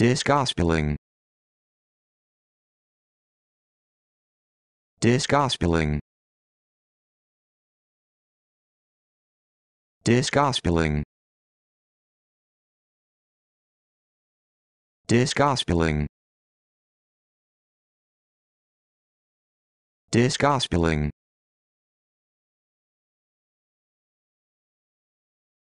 Disgospeling. Disgospeling. Disgospeling. Disgospeling. Disgospeling.